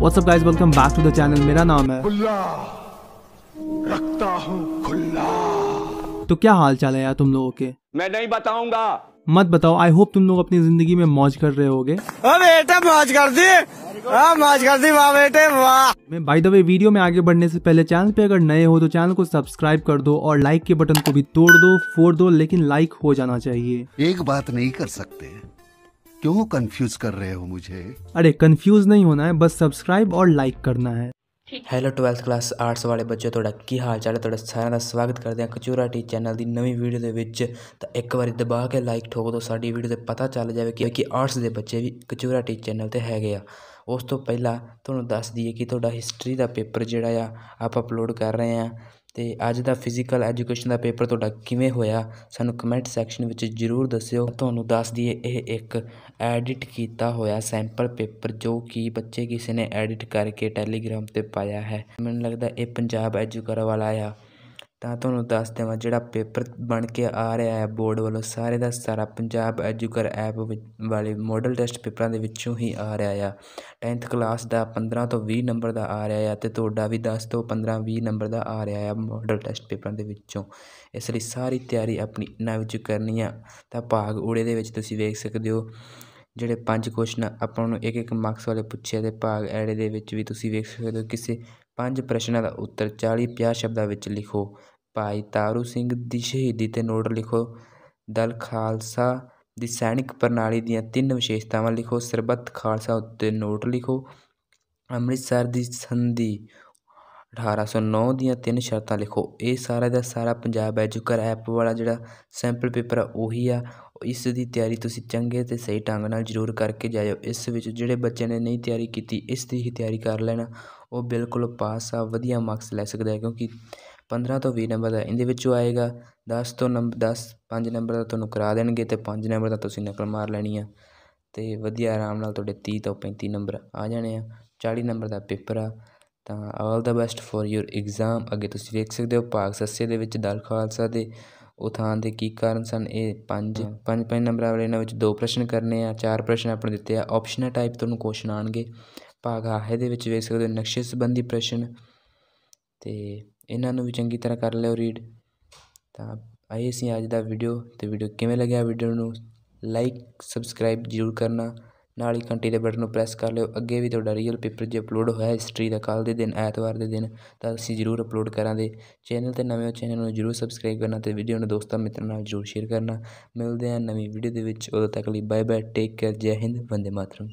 WhatsApp guys welcome back to the channel मेरा नाम है रखता हूं खुल्ला तो क्या हाल चाल है यार तुम लोगों के मैं नहीं बताऊंगा मत बताओ आई होप तुम लोग अपनी जिंदगी में मौज कर रहे होगे बेटे मौज कर दी मौज कर दी वाह बेटे वाह मैं बाय द वे वीडियो में आगे बढ़ने से पहले चैनल पे अगर नए हो तो चैनल को सब्सक्राइब कर दो और लाइक के बटन को भी तोड़ दो फोड़ दो लेकिन लाइक हो जाना चाहिए एक बात नहीं कर सकते क्यों कंफ्यूज कर रहे हो मुझे अरे कंफ्यूज नहीं होना है बस सब्सक्राइब और लाइक करना है ਹੈਲੋ 12th ਕਲਾਸ ਆਰਟਸ ਵਾਲੇ ਬੱਚਿਓ ਤੁਹਾਡਾ ਕੀ ਹਾਲ ਚਾਲ ਹੈ ਤੁਹਾਡਾ ਸਾਰਿਆਂ ਦਾ ਸਵਾਗਤ ਕਰਦੇ ਹਾਂ ਕਚੂਰਾ ਟੀ ਚੈਨਲ ਦੀ ਨਵੀਂ ਵੀਡੀਓ ਦੇ ਵਿੱਚ ਤਾਂ ਇੱਕ ਵਾਰੀ ਦਬਾ ਕੇ ਲਾਈਕ ਠੋਕ ਦਿਓ ਸਾਡੀ ਵੀਡੀਓ ਤੇ ਪਤਾ ਚੱਲ ਜਾਵੇ ਕਿ ਕਿ ਆਰਟਸ ਦੇ ਬੱਚੇ ਵੀ ਕਚੂਰਾ ਟੀ ਚੈਨਲ ਤੇ ਹੈਗੇ ਆ ਉਸ ਤੋਂ ਪਹਿਲਾਂ ਤੁਹਾਨੂੰ ਦੱਸ ਦਈਏ ਕਿ ਤੁਹਾਡਾ ਹਿਸਟਰੀ ਦਾ ਪੇਪਰ ਜਿਹੜਾ ਆ ਆਪ ਅਪਲੋਡ ਕਰ ਰਹੇ ਆ ਤੇ ਅੱਜ ਦਾ ਫਿਜ਼ੀਕਲ ਐਜੂਕੇਸ਼ਨ ਦਾ ਪੇਪਰ ਤੁਹਾਡਾ ਕਿਵੇਂ ਹੋਇਆ ਸਾਨੂੰ ਕਮੈਂਟ ਸੈਕਸ਼ਨ ਵਿੱਚ ਜ਼ਰੂਰ ਦੱਸਿਓ ਤੁਹਾਨੂੰ ਦੱਸ ਦਈਏ ਇਹ ਇੱਕ ਐਡਿਟ ਕੀਤਾ ਹੋਇਆ ਸੈਂਪਲ ਪੇਪਰ ਜੋ ਕਿ ਬੱਚੇ ਕਿਸੇ ਨੇ ਐਡਿਟ ਕਰਕੇ ਟੈਲੀਗ੍ਰਾਮ 'ਤੇ ਪਾਇਆ ਹੈ ਮੈਨੂੰ ਲੱਗਦਾ ਇਹ ਪੰਜਾਬ ਐਜੂਕਰ ਵਾਲਾ ਆ ਤਾਂ ਤੁਹਾਨੂੰ ਦੱਸ ਦੇਵਾਂ ਜਿਹੜਾ ਪੇਪਰ ਬਣ ਕੇ ਆ ਰਿਹਾ ਹੈ ਬੋਰਡ ਵੱਲੋਂ ਸਾਰੇ ਦਾ ਸਾਰਾ ਪੰਜਾਬ ਐਜੂਕਰ ਐਪ ਵਾਲੇ ਮਾਡਲ ਟੈਸਟ ਪੇਪਰਾਂ ਦੇ ਵਿੱਚੋਂ ਹੀ ਆ ਰਿਹਾ ਆ 10th ਕਲਾਸ ਦਾ 15 ਤੋਂ 20 ਨੰਬਰ ਦਾ ਆ ਰਿਹਾ ਆ ਤੇ ਤੁਹਾਡਾ ਵੀ 10 ਤੋਂ 15 20 ਨੰਬਰ ਦਾ ਆ ਰਿਹਾ ਆ ਮਾਡਲ ਟੈਸਟ ਪੇਪਰਾਂ ਦੇ ਵਿੱਚੋਂ ਇਸ ਲਈ ਸਾਰੀ ਤਿਆਰੀ ਆਪਣੀ ਇਹਨਾਂ ਵਿੱਚ ਕਰਨੀ ਆ ਤਾਂ ਭਾਗ ਊੜੇ ਦੇ ਵਿੱਚ ਤੁਸੀਂ ਵੇਖ ਸਕਦੇ ਹੋ ਜਿਹੜੇ ਪੰਜ ਕੁਐਸਚਨ ਆਪਾਂ ਨੂੰ ਇੱਕ ਇੱਕ ਮਾਰਕਸ ਵਾਲੇ ਪੁੱਛੇ ਤੇ ਭਾਗ ਐੜੇ ਦੇ ਵਿੱਚ ਵੀ ਤੁਸੀਂ ਵੇਖ ਸਕਦੇ ਹੋ ਕਿਸੇ ਪੰਜ ਪ੍ਰਸ਼ਨਾਂ ਦਾ ਉੱਤਰ 40 50 ਸ਼ਬਦਾਂ ਵਿੱਚ ਲਿਖੋ ਭਾਈ ਤਾਰੂ ਸਿੰਘ ਦੀ ਸ਼ਹੀਦੀ ਤੇ ਨੋਟ ਲਿਖੋ ਦਲ ਖਾਲਸਾ ਦੀ ਸੈਨਿਕ ਪ੍ਰਣਾਲੀ ਦੀਆਂ ਤਿੰਨ ਵਿਸ਼ੇਸ਼ਤਾਵਾਂ ਲਿਖੋ ਸਰਬੱਤ ਖਾਲਸਾ ਉੱਤੇ ਨੋਟ ਲਿਖੋ ਅੰਮ੍ਰਿਤਸਰ ਦੀ ਸੰਧੀ 1809 ਦੀਆਂ ਤਿੰਨ ਸ਼ਰਤਾਂ ਲਿਖੋ ਇਹ ਸਾਰਾ ਦਾ ਸਾਰਾ ਪੰਜਾਬ ਐਜੂਕਰ ਐਪ ਵਾਲਾ ਜਿਹੜਾ ਸੈਂਪਲ ਪੇਪਰ ਆ ਉਹੀ ਆ ਇਸ ਦੀ ਤਿਆਰੀ ਤੁਸੀਂ ਚੰਗੇ ਤੇ ਸਹੀ ਢੰਗ ਨਾਲ ਜ਼ਰੂਰ ਕਰਕੇ ਜਾਇਓ ਇਸ ਵਿੱਚ ਜਿਹੜੇ ਬੱਚੇ ਨੇ ਨਹੀਂ ਤਿਆਰੀ ਕੀਤੀ ਇਸ ਦੀ ਹੀ ਤਿਆਰੀ ਕਰ ਲੈਣਾ ਉਹ ਬਿਲਕੁਲ ਪਾਸ ਆ ਵਧੀਆ ਮਾਰਕਸ ਲੈ ਸਕਦਾ ਹੈ ਕਿਉਂਕਿ 15 ਤੋਂ 20 ਨੰਬਰ ਦਾ ਇਹਦੇ ਵਿੱਚੋਂ ਆਏਗਾ 10 ਤੋਂ ਨੰਬਰ 10 5 ਨੰਬਰ ਦਾ ਤੁਹਾਨੂੰ ਕਰਾ ਦੇਣਗੇ ਤੇ 5 ਨੰਬਰ ਦਾ ਤੁਸੀਂ ਨਕਲ ਮਾਰ ਲੈਣੀ ਆ ਤੇ ਵਧੀਆ ਆਰਾਮ ਨਾਲ ਤੁਹਾਡੇ 30 ਤੋਂ 35 ਨੰਬਰ ਆ ਜਾਣੇ ਆ 40 ਨੰਬਰ ਦਾ ਪੇਪਰ ਆ ਤਾਂ all the best for your exam ਅੱਗੇ ਤੁਸੀਂ ਵੇਖ ਸਕਦੇ ਹੋ ਭਾਗ ਸੱਸੇ ਦੇ ਵਿੱਚ ਦਲ ਖਾਲਸਾ ਦੇ ਉਥਾਨ ਦੇ ਕੀ ਕਾਰਨ ਸਨ ਇਹ ਪੰਜ ਪੰਜ ਪੰਜ ਨੰਬਰਾਂ ਵਾਲੇ ਇਹਨਾਂ ਵਿੱਚ ਦੋ ਪ੍ਰਸ਼ਨ ਕਰਨੇ ਆ ਚਾਰ ਪ੍ਰਸ਼ਨ ਆਪਣੇ ਦਿੱਤੇ ਆ ਆਪਸ਼ਨਲ ਟਾਈਪ ਤੁਹਾਨੂੰ ਕੁਐਸਚਨ ਆਣਗੇ ਭਾਗ ਆ ਇਹਦੇ ਵਿੱਚ ਵੇਖ ਸਕਦੇ ਹੋ ਨਕਸ਼ੇ ਸੰਬੰਧੀ ਪ੍ਰਸ਼ਨ ਤੇ ਇਹਨਾਂ ਨੂੰ ਵੀ ਚੰਗੀ ਤਰ੍ਹਾਂ ਕਰ ਲਿਓ ਰੀਡ ਤਾਂ ਆਏ ਸੀ ਅੱਜ ਦਾ ਵੀਡੀਓ ਤੇ ਵੀਡੀਓ ਕਿਵੇਂ ਲੱਗਿਆ ਵੀਡੀਓ ਨੂੰ ਲਾਈਕ ਸਬਸਕ੍ਰਾਈਬ ਜ਼ਰੂਰ ਕਰਨਾ ਨਾਲ ਹੀ ਘੰਟੀ ਦੇ ਬਟਨ ਨੂੰ ਪ੍ਰੈਸ ਕਰ ਲਿਓ ਅੱਗੇ ਵੀ ਤੁਹਾਡਾ ਰੀਅਲ ਪੇਪਰ ਜੇ ਅਪਲੋਡ ਹੋਇਆ ਹਿਸਟਰੀ ਦਾ ਕੱਲ ਦੇ ਦਿਨ ਐਤਵਾਰ ਦੇ ਦਿਨ ਤਾਂ ਅਸੀਂ ਜ਼ਰੂਰ ਅਪਲੋਡ ਕਰਾਂਗੇ ਚੈਨਲ ਤੇ ਨਵੇਂ ਹੋ ਚੈਨਲ ਨੂੰ ਜ਼ਰੂਰ ਸਬਸਕ੍ਰਾਈਬ ਕਰਨਾ ਤੇ ਵੀਡੀਓ ਨੂੰ ਦੋਸਤਾਂ ਮਿੱਤਰਾਂ ਨਾਲ ਜ਼ਰੂਰ ਸ਼ੇਅਰ ਕਰਨਾ ਮਿਲਦੇ ਹਾਂ ਨਵੀਂ ਵੀਡੀਓ ਦੇ ਵਿੱਚ ਉਦੋਂ ਤੱਕ ਲਈ ਬਾਏ ਬਾਏ ਟੇਕ ਕੇਅਰ ਜੈ ਹਿੰਦ ਵੰਦੇ ਮਾਤਰਮ